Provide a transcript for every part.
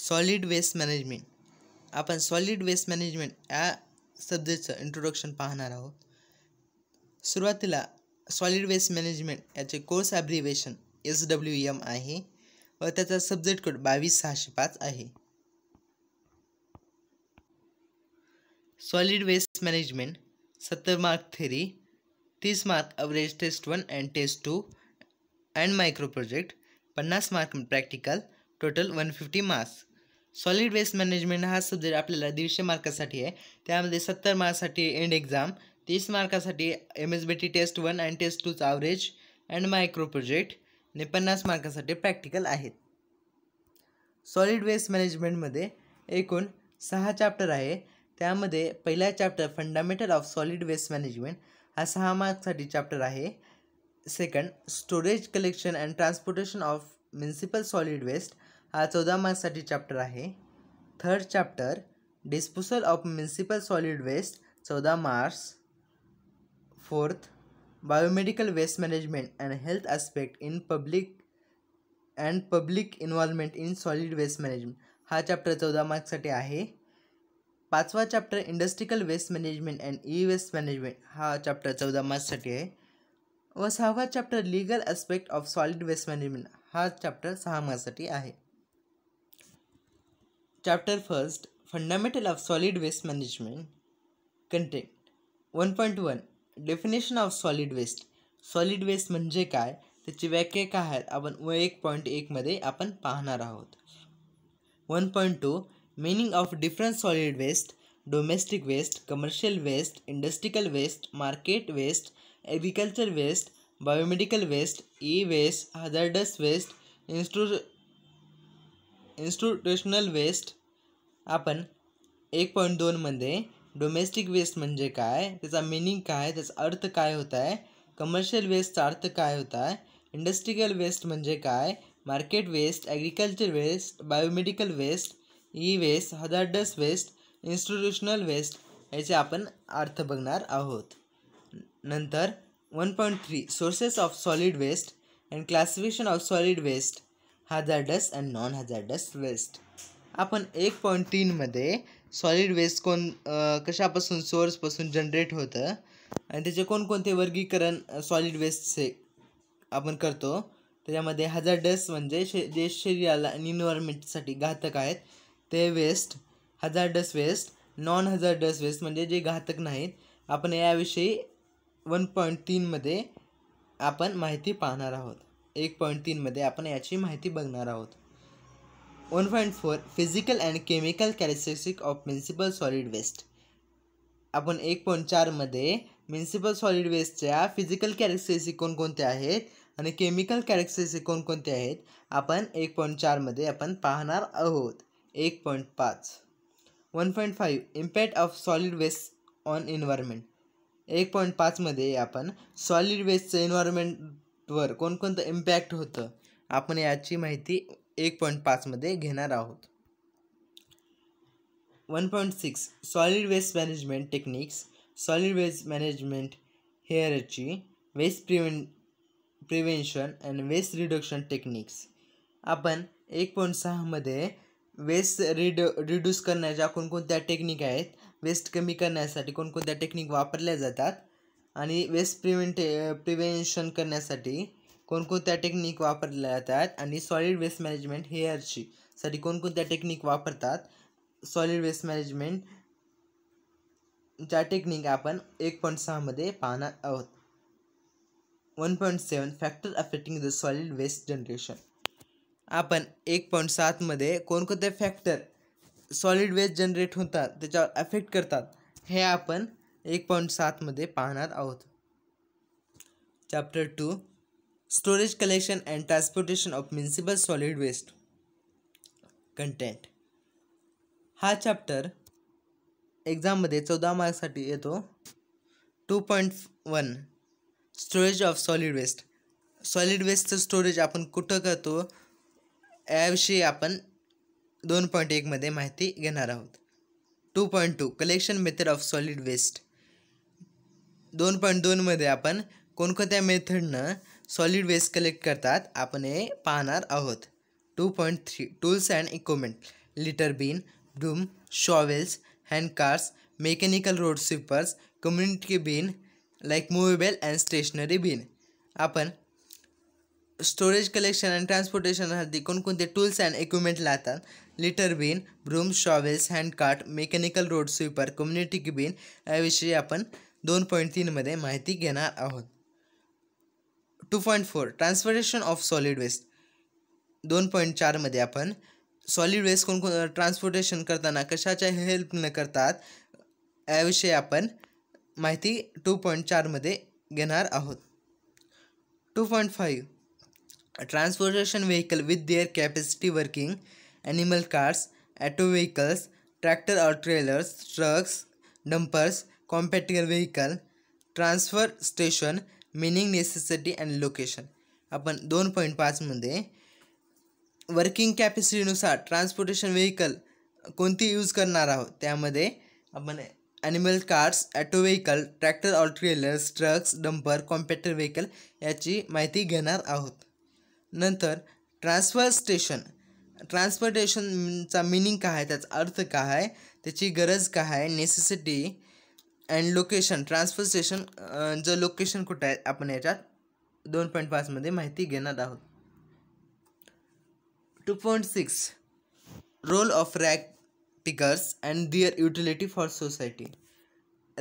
solid waste management आपण solid waste management या सब्जेक्टचं इंट्रोडक्शन पाहणार आहोत सुरुवातीला सॉलिड वेस्ट मॅनेजमेंट याचे course abbreviation S W M आहे व त्याचा सब्जेक्ट कोड बावीस सहाशे पाच आहे सॉलिड वेस्ट मॅनेजमेंट सत्तर मार्क थेरी तीस mark average test one and test two and micro project पन्नास mark practical total one fifty marks solid waste management हा सब्जेक्ट आपल्याला दीडशे मार्कासाठी आहे त्यामध्ये सत्तर मार्क्ससाठी एंड एक्झाम तीस मार्कासाठी M S B T test one and test two average and micro project ने पन्नास मार्कासाठी प्रॅक्टिकल आहेत सॉलिड वेस्ट मॅनेजमेंटमध्ये एकूण सहा चॅप्टर आहे त्यामध्ये पहिला chapter fundamental of solid waste management हा सहा मार्क्ससाठी चॅप्टर आहे second storage collection and transportation of municipal solid waste हा चौदा मार्क्ससाठी चॅप्टर आहे third chapter disposal of municipal solid waste चौदा marks fourth biomedical waste management and health aspect in public and public involvement in solid waste management हा chapter चौदा मार्क्ससाठी आहे पाचवा chapter industrial waste management and E waste management हा chapter चौदा मार्क्ससाठी आहे व सहावा chapter legal aspect of solid waste management हा चॅप्टर सहा मार्क्ससाठी आहे Chapter 1st Fundamental of Solid Waste Management Content 1.1 Definition of Solid Waste Solid Waste म्हणजे काय त्याची व्याख्या काय आहे आपण 1.1 मध्ये आपण पाहणार आहोत 1.2 Meaning of different solid waste domestic waste commercial waste industrial waste market waste Agricultural waste biomedical waste e-waste hazardous waste institutional waste आपण एक पॉईंट दोनमध्ये डोमेस्टिक वेस्ट म्हणजे काय त्याचा मिनिंग काय त्याचा अर्थ काय होत आहे कमर्शियल वेस्टचा अर्थ काय होता आहे इंडस्ट्रियल वेस्ट म्हणजे काय market waste agriculture waste biomedical waste E waste hazardous waste institutional waste याचे आपण अर्थ बघणार आहोत नंतर one point three sources of solid waste and classification of solid waste hazardous and non hazardous waste आपण एक पॉईंट तीनमध्ये सॉलिड वेस्ट कोण कशापासून सोर्सपासून जनरेट होतं आणि त्याचे कोणकोणते वर्गीकरण सॉलिड वेस्टचे आपण करतो त्याच्यामध्ये डस म्हणजे शे जे शरीराला आणि इन्व्हायरमेंटसाठी घातक आहेत ते वेस्ट डस वेस्ट नॉन डस वेस्ट म्हणजे जे घातक नाहीत आपण याविषयी वन पॉईंट तीनमध्ये आपण माहिती पाहणार आहोत एक पॉईंट तीनमध्ये आपण याची माहिती बघणार आहोत one point four physical and chemical characteristic of municipal solid waste आपण एक पॉईंट चारमध्ये म्युन्सिपल सॉलिड वेस्टच्या फिजिकल कॅरेक्टरिस्टिक कोणकोणत्या आहेत आणि केमिकल कॅरेक्टरिस्टिक कोणकोणते आहेत आपण एक पॉईंट चारमध्ये आपण पाहणार आहोत एक पॉईंट पाच one point five impact of solid waste on environment एक पॉईंट पाचमध्ये आपण सॉलिड वेस्टचं एन्व्हायरमेंटवर कोणकोणतं इम्पॅक्ट होतं आपण याची माहिती एक पॉईंट पाचमध्ये घेणार आहोत one point six solid waste management techniques solid waste management हेअरची वेस्ट प्रिव्हें prevention and waste reduction techniques आपण एक पॉईंट सहामध्ये वेस्ट रिड रिड्यूस करण्याच्या कोणकोणत्या टेक्निक आहेत वेस्ट कमी करण्यासाठी कोणकोणत्या टेक्निक वापरल्या जातात आणि वेस्ट प्रिव्हेंटे प्रिव्हेन्शन करण्यासाठी कोणकोणत्या टेक्निक वापरल्या जातात आणि सॉलिड वेस्ट मॅनेजमेंट हेअरची साठी कोणकोणत्या टेक्निक वापरतात सॉलिड वेस्ट मॅनेजमेंट ज्या टेक्निक आपण एक पॉईंट सहामध्ये पाहणार आहोत one point seven factor affecting the solid waste generation आपण एक पॉईंट सातमध्ये कोणकोणते फॅक्टर सॉलिड वेस्ट जनरेट होतात त्याच्यावर अफेक्ट करतात हे आपण एक पॉईंट सातमध्ये पाहणार आहोत chapter two storage collection and transportation of municipal solid waste content हा चॅप्टर एक्झाममध्ये चौदा मार्कसाठी येतो two point one storage of solid waste solid वेस्टचं स्टोरेज आपण कुठं करतो याविषयी आपण दोन पॉईंट एकमध्ये माहिती घेणार आहोत two point two collection method of solid waste दोन पॉईंट दोनमध्ये आपण कोणकोणत्या मेथडनं सॉलिड वेस्ट कलेक्ट करतात आपण हे पाहणार आहोत two point three tools and equipment litter bin broom shovels hand cars mechanical road sweepers community bin like movable and stationary bin आपण स्टोरेज कलेक्शन अँड ट्रान्सपोर्टेशनसाठी कोणकोणते टूल्स अँड इक्विपमेंट लागतात litter bin broom shovels hand cart mechanical road sweeper community bin याविषयी आपण दोन point तीनमध्ये माहिती घेणार आहोत two point four transportation of solid waste दोन पॉईंट चारमध्ये आपण सॉलिड वेस्ट कोणकोण ट्रान्सपोर्टेशन करताना कशाच्या हेल्प न करतात याविषयी आपण माहिती टू पॉईंट चारमध्ये घेणार आहोत two point five transportation vehicle with their capacity working animal cars auto vehicles tractor और trailers trucks dumpers compactor vehicle transfer station meaning necessity and location आपण दोन पॉईंट पाचमध्ये वर्किंग कॅपॅसिटीनुसार ट्रान्सपोर्टेशन व्हेकल कोणती use करणार आहोत त्यामध्ये आपण animal cars auto vehicle tractor all trailers trucks dumper compactor vehicle याची माहिती घेणार आहोत नंतर ट्रान्सफर स्टेशन ट्रान्सपोर्टेशनचा मिनिंग काय आहे त्याचा अर्थ काय आहे त्याची गरज काय आहे necessity and location transfer station जर लोकेशन कुठं आहे आपण याच्यात दोन पॉईंट पाचमध्ये माहिती घेणार आहोत two point six role of rag pickers and their utility for society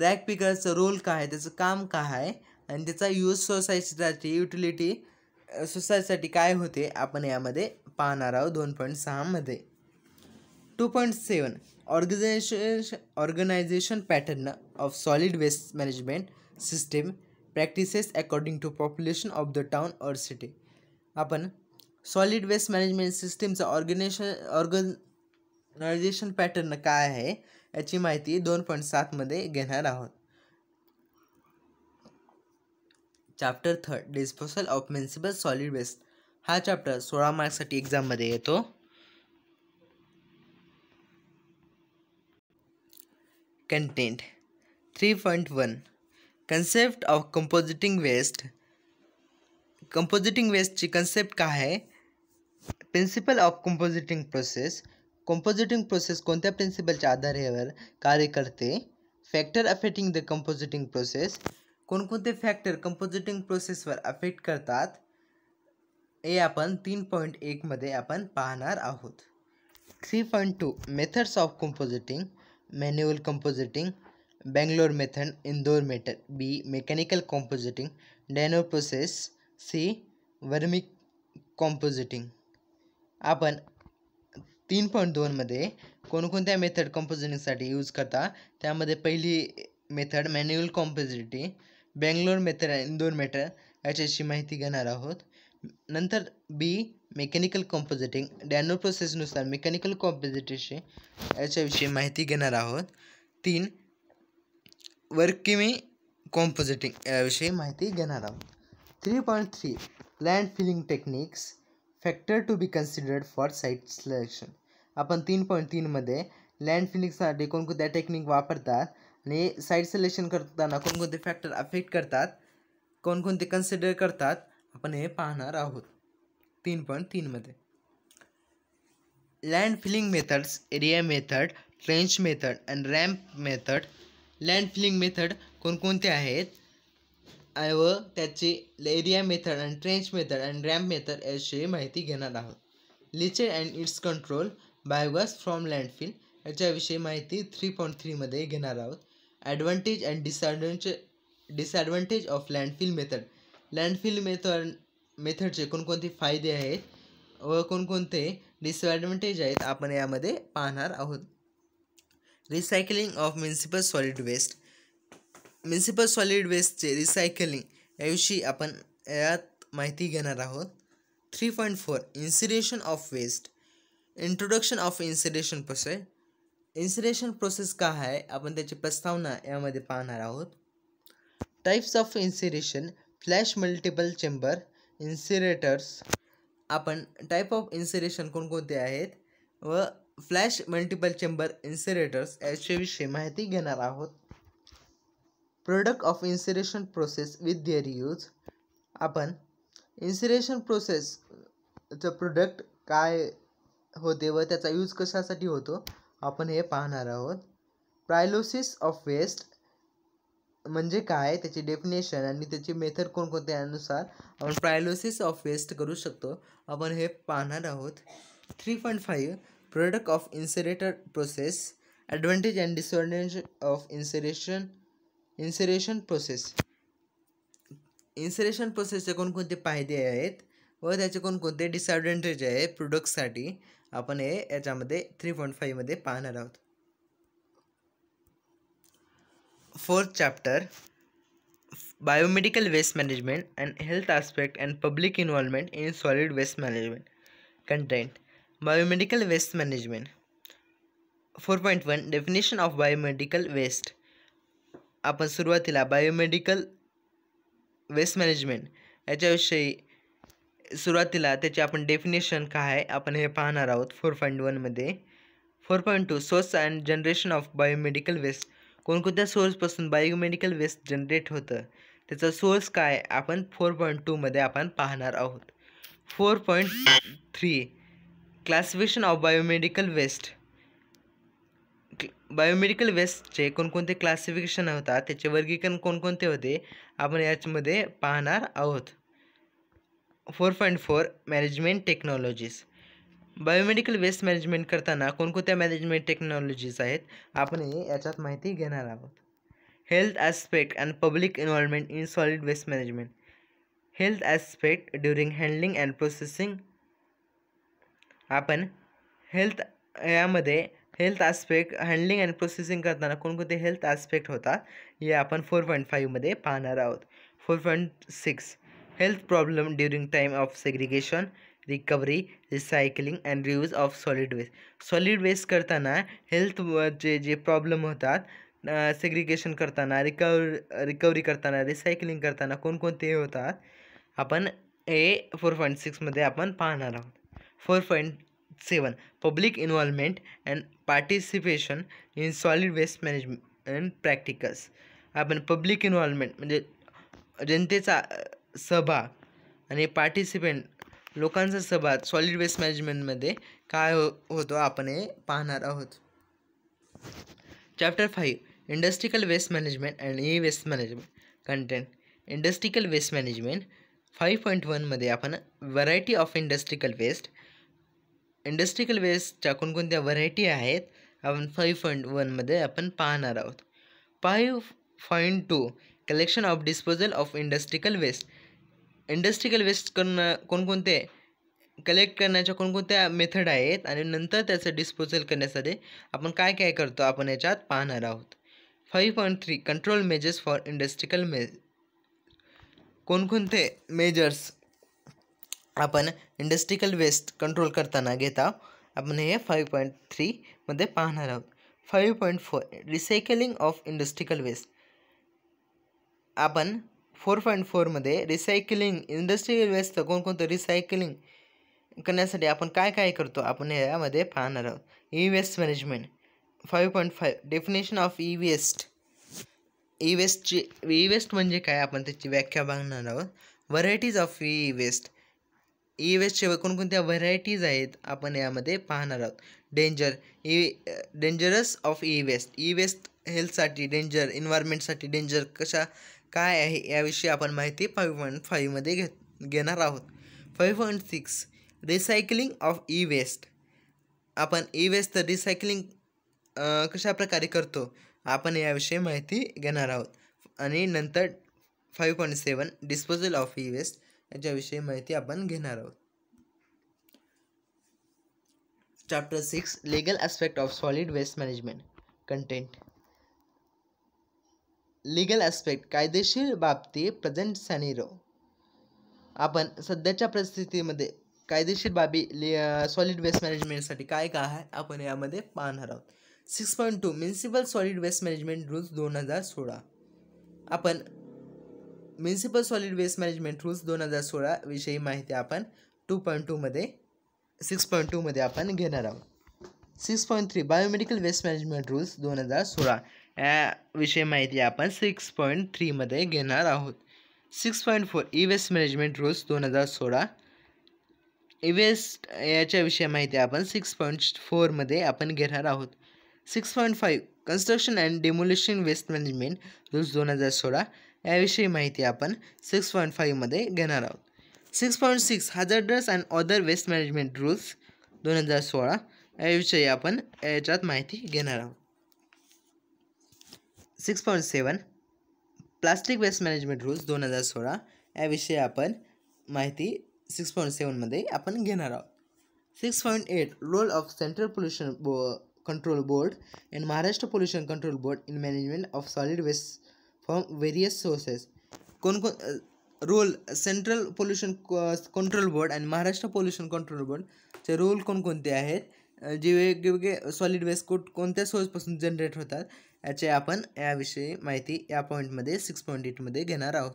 rag पिकर्सचं रोल काय आहे त्याचं काम काय आहे आणि त्याचा यूज सोसायटीसाठी युटिलिटी सोसायटीसाठी काय होते आपण यामध्ये पाहणार आहोत दोन पॉईंट सहामध्ये two point seven organization organisation pattern of solid waste management system practices according to population of the town or city आपण सॉलिड वेस्ट मॅनेजमेंट सिस्टीमचा ऑर्गनेशन ऑर्गनायझेशन पॅटर्न काय आहे याची माहिती दोन पॉईंट सातमध्ये घेणार आहोत chapter third disposal of municipal solid waste हा चॅप्टर सोळा मार्क्ससाठी एक्झाममध्ये येतो content 3.1 concept of composting waste composting waste concept का है principle of composting process composting process कोणत्या प्रिन्सिपलच्या आधारेवर कार्य करते factor affecting the composting process कोणकोणते फैक्टर कंपोजिटिंग प्रोसेसवर अफेक्ट करता ये अपन तीन पॉइंट एक एकमध्ये अपन पाहणार आहोत three point two methods of composting manual composting Bangalore method Indore method B mechanical composting Dano process C vermicomposting आपण तीन पॉईंट दोनमध्ये कोणकोणत्या मेथड कॉम्पोजिटिंगसाठी यूज करता त्यामध्ये पहिली method manual composting Bangalore method Indore method याच्याशी माहिती घेणार आहोत नंतर बी मेकॅनिकल कॉम्पोजिटिंग डॅनो प्रोसेसनुसार मेकॅनिकल कॉम्पोजिटेशी याच्याविषयी माहिती घेणार आहोत तीन वर्किमी कॉम्पोजिटिंग याविषयी माहिती घेणार आहोत three point three land filling techniques factor to be considered for site selection आपण तीन पॉईंट तीनमध्ये लँड फिलिंगसाठी कोणकोणत्या टेक्निक वापरतात आणि साईट सिलेक्शन करताना कोणकोणते फॅक्टर अफेक्ट करतात कोणकोणते कन्सिडर करतात आपण हे पाहणार आहोत तीन पॉईंट तीनमध्ये land filling methods area method trench method and ramp method land filling method कोणकोणते आहेत व त्याची area method and trench method and ramp method याविषयी माहिती घेणार आहोत leachate and its control biogas from landfill याच्याविषयी माहिती थ्री पॉईंट थ्रीमध्ये घेणार आहोत advantage and disadvantage disadvantage of landfill method landfill method method कोणकोणते फायदे आहेत व कोणकोणते डिसएडवांटेज आहेत आपण यामध्ये पाहणार आहोत recycling of municipal solid waste municipal solid वेस्टचे रिसायकलिंग याविषयी आपण यात माहिती घेणार आहोत three point four incineration of waste introduction of incineration process incineration process काय आहे आपण त्याची प्रस्तावना यामध्ये पाहणार आहोत types of incineration flash multiple chamber incinerators आपण टाईप ऑफ इन्सिरेशन कोणकोणते आहेत व फ्लॅश मल्टिपल चेंबर इन्सिरेटर्स याच्याविषयी माहिती घेणार आहोत product of incineration process with their use आपण इन्सिरेशन प्रोसेसचं प्रोडक्ट काय होते व त्याचा यूज कशासाठी होतो आपण हे पाहणार आहोत प्रायलोसिस ऑफ वेस्ट म्हणजे काय त्याची डेफिनेशन आणि त्याची मेथड कोणकोणते यानुसार आपण प्रायलोसिस ऑफ वेस्ट करू शकतो आपण हे पाहणार आहोत three point five product of incinerator process advantage and disadvantage of incineration incineration process incineration प्रोसेसचे कोणकोणते फायदे आहेत व त्याचे कोणकोणते डिसॲडव्हान्टेज आहे प्रोडक्टसाठी आपण हे याच्यामध्ये थ्री पॉईंट फाईव्हमध्ये पाहणार आहोत fourth chapter biomedical waste management and health aspect and public involvement in solid waste management content biomedical waste management four point one definition of biomedical waste आपण सुरुवातीला बायोमेडिकल वेस्ट मॅनेजमेंट याच्याविषयी सुरुवातीला त्याचे आपण definition काय आहे आपण हे पाहणार आहोत फोर पॉईंट वनमध्ये four point two source and generation of biomedical waste कोणकोणत्या सोर्सपासून बायोमेडिकल वेस्ट जनरेट होतं त्याचा सोर्स काय आपण फोर पॉईंट टूमध्ये आपण पाहणार आहोत four point three classification of biomedical waste biomedical वेस्टचे कोणकोणते क्लासिफिकेशन होतात त्याचे वर्गीकरण कोणकोणते होते आपण याच्यामध्ये पाहणार आहोत four point four management technologies biomedical waste management करताना कोणकोणत्या मॅनेजमेंट टेक्नॉलॉजीज आहेत आपण याच्यात माहिती घेणार आहोत health aspect and public involvement in solid waste management health aspect during handling and processing आपण हेल्थ यामध्ये health aspect handling and processing करताना कोणकोणते हेल्थ ॲस्पेक्ट होता हे आपण फोर पॉईंट फाईव्हमध्ये पाहणार आहोत four point six health problem during time of segregation recovery recycling and reuse of solid waste solid waste करताना हेल्थचे जे प्रॉब्लेम होतात सेग्रिगेशन करताना रिकव रिकवरी करताना रिसायकलिंग करताना कोणकोणते होतात आपण ए फोर पॉईंट सिक्समध्ये आपण पाहणार आहोत four point seven public involvement and participation in solid waste management practicals आपण पब्लिक इन्व्हॉल्वमेंट म्हणजे जनतेचा सहभाग आणि पार्टिसिपेंट लोकांचा सहभाग सॉलिड वेस्ट मॅनेजमेंटमध्ये काय हो होतो आपण हे पाहणार आहोत chapter five industrial waste management and E waste management content industrial waste management five point वनमध्ये आपण variety of industrial waste industrial वेस्टच्या कोणकोणत्या व्हरायटी आहेत आपण फाईव्ह पॉईंट वनमध्ये आपण पाहणार आहोत five point two collection of disposal of industrial waste industrial waste करणं कोणकोणते कलेक्ट करण्याच्या कोणकोणत्या मेथड आहेत आणि नंतर त्याचं डिस्पोजल करण्यासाठी आपण काय काय करतो आपण याच्यात पाहणार आहोत five point three control measures for industrial मे कोणकोणते मेजर्स आपण इंडस्ट्रीकल वेस्ट कंट्रोल करताना घेता आपण हे फाईव्ह पॉईंट थ्रीमध्ये पाहणार आहोत five point four recycling of industrial waste आपण फोर पॉईंट फोरमध्ये रिसायकलिंग इंडस्ट्रीयल वेस्ट कोणकोणतं रिसायकलिंग करण्यासाठी आपण काय काय करतो आपण यामध्ये पाहणार आहोत E waste management five point five definition of E waste E वेस्टची ई वेस्ट म्हणजे काय आपण त्याची व्याख्या बघणार आहोत varieties of E waste E वेस्टचे कोणकोणत्या व्हरायटीज आहेत आपण यामध्ये पाहणार आहोत danger E dangerous of E waste E waste हेल्थसाठी डेंजर इन्व्हायरमेंटसाठी डेंजर कशा काय आहे याविषयी आपण माहिती फाईव्ह पॉईंट फाईव्हमध्ये घेत घेणार आहोत five point six recycling of E waste आपण ई वेस्ट रिसायकलिंग कशाप्रकारे करतो आपण याविषयी माहिती घेणार आहोत आणि नंतर five point seven disposal of E waste याच्याविषयी माहिती आपण घेणार आहोत chapter six legal aspect of solid waste management content legal aspect कायदेशीर बाबती प्रेझेंट सॅनिरो आपण सध्याच्या परिस्थितीमध्ये कायदेशीर बाबी लि सॉलिड वेस्ट मॅनेजमेंटसाठी काय काय आहे आपण यामध्ये पाहणार आहोत six point two municipal solid waste management rules दोन हजार सोळा आपण municipal solid waste management rules दोन हजार सोळा विषयी माहिती आपण टू पॉईंट टूमध्ये सिक्स पॉईंट टूमध्ये आपण घेणार आहोत six point three biomedical waste management rules दोन हजार सोळा याविषयी माहिती आपण सिक्स पॉईंट थ्रीमध्ये घेणार आहोत six point four E waste management rules दोन हजार सोळा ई वेस्ट याच्याविषयी माहिती आपण सिक्स पॉईंट फोरमध्ये आपण घेणार आहोत six point five construction and demolition waste management rules दोन हजार सोळा याविषयी माहिती आपण सिक्स पॉईंट फाईव्हमध्ये घेणार आहोत six point six hazardous and other waste management rules दोन हजार सोळा याविषयी आपण याच्यात माहिती घेणार आहोत six point seven plastic waste management rules दोन हजार सोळा याविषयी आपण माहिती सिक्स पॉईंट सेवनमध्ये आपण घेणार आहोत six point eight role of central pollution बो control board and Maharashtra pollution control board in management of solid waste from various sources कोणकोण role central pollution control board आणि महाराष्ट्र पोल्युशन कंट्रोल बोर्डचे रोल कोणकोणते आहेत जे वेगवेगळे सॉलिड वेस्ट कोट कोणत्या सोर्सपासून generate होतात याचे आपण याविषयी माहिती या पॉईंटमध्ये सिक्स पॉईंट एटमध्ये घेणार आहोत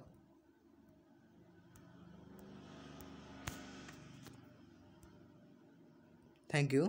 थँक्यू